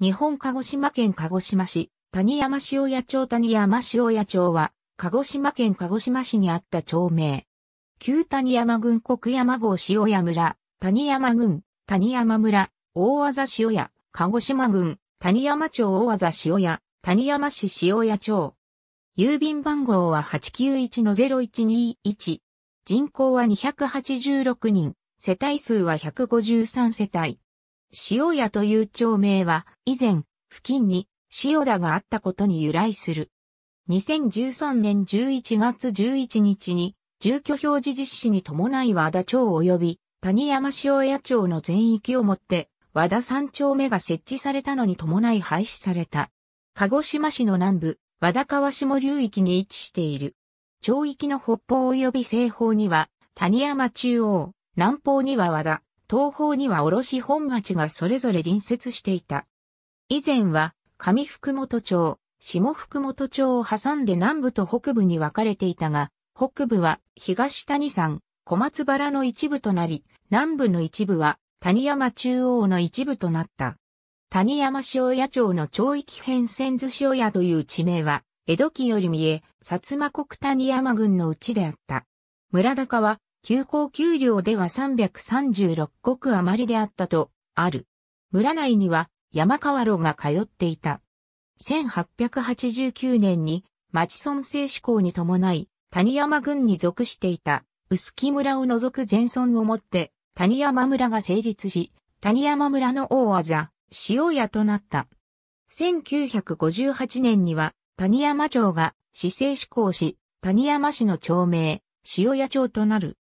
日本鹿児島県鹿児島市、谷山塩屋町谷山塩屋町は、鹿児島県鹿児島市にあった町名。旧谷山郡国山郷塩屋村、谷山郡、谷山村、大技塩屋、鹿児島郡、谷山町大技塩屋、谷山市塩屋町。郵便番号は891-0121。人口は286人、世帯数は153世帯。塩屋という町名は、以前、付近に塩田があったことに由来する。2013年11月11日に、住居表示実施に伴い和田町及び谷山塩屋町の全域をもって和田三丁目が設置されたのに伴い廃止された。鹿児島市の南部、和田川下流域に位置している。町域の北方及び西方には谷山中央、南方には和田、東方には卸本町がそれぞれ隣接していた。以前は、上福本町、下福本町を挟んで南部と北部に分かれていたが、北部は東谷山、小松原の一部となり、南部の一部は谷山中央の一部となった。谷山塩屋町の町域変遷図塩屋という地名は、江戸期より見え、薩摩国谷山郡のうちであった。村高は、休校給料では336国余りであったと、ある。村内には山川路が通っていた。1889年に町村制施行に伴い、谷山郡に属していた薄木村を除く全村をもって谷山村が成立し、谷山村の大技、塩屋となった。1958年には谷山町が市政施行し、谷山市の町名、塩屋町となる。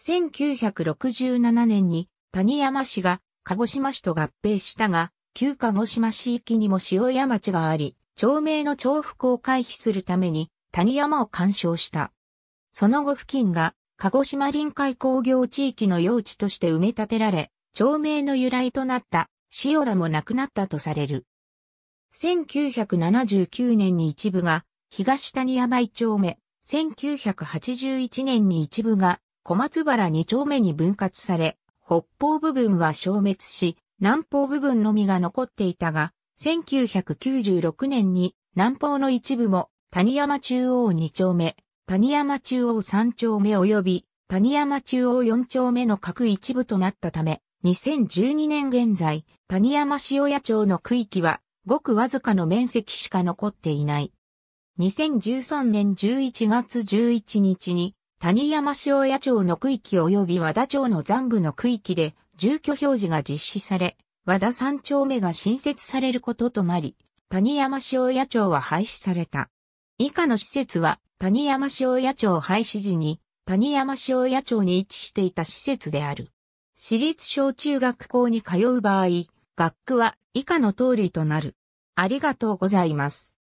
1967年に谷山市が鹿児島市と合併したが、旧鹿児島市域にも塩屋町があり、町名の重複を回避するために谷山を干渉した。その後付近が鹿児島臨海工業地域の用地として埋め立てられ、町名の由来となった塩田もなくなったとされる。1979年に一部が東谷山一丁目、1981年に一部が小松原2丁目に分割され、北方部分は消滅し、南方部分のみが残っていたが、1996年に南方の一部も谷山中央2丁目、谷山中央3丁目及び谷山中央4丁目の各一部となったため、2012年現在、谷山塩谷町の区域は、ごくわずかの面積しか残っていない。2013年11月11日に、谷山塩屋町の区域及び和田町の残部の区域で住居表示が実施され、和田三丁目が新設されることとなり、谷山塩屋町は廃止された。以下の施設は谷山塩屋町廃止時に谷山塩屋町に位置していた施設である。私立小中学校に通う場合、学区は以下の通りとなる。ありがとうございます。